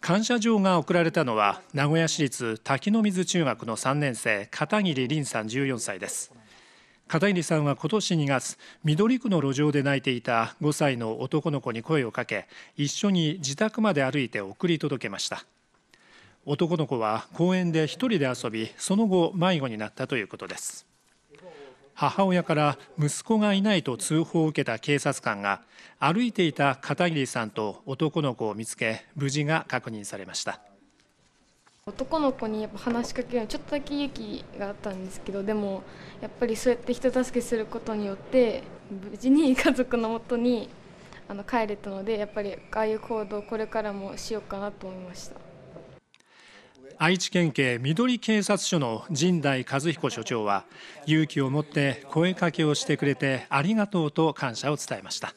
感謝状が贈られたのは名古屋市立滝の水中学の3年生片桐凛さん14歳です片桐さんは今年2月緑区の路上で泣いていた5歳の男の子に声をかけ一緒に自宅まで歩いて送り届けました男の子は公園で1人で遊びその後迷子になったということです母親から息子がいないと通報を受けた警察官が歩いていた片桐さんと男の子を見つけ無事が確認されました男の子にやっぱ話しかけるのちょっとだけ勇気があったんですけどでもやっぱりそうやって人助けすることによって無事に家族のもとにあの帰れたのでやっぱりああいう行動をこれからもしようかなと思いました。愛知県警緑警察署の陣代和彦署長は勇気を持って声かけをしてくれてありがとうと感謝を伝えました。